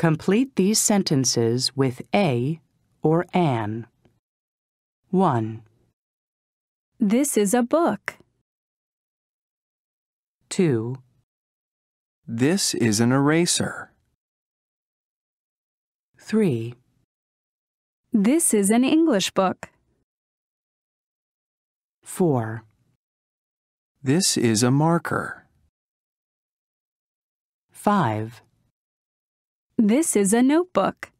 Complete these sentences with a or an. 1. This is a book. 2. This is an eraser. 3. This is an English book. 4. This is a marker. 5. This is a notebook.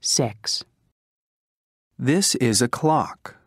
6. This is a clock.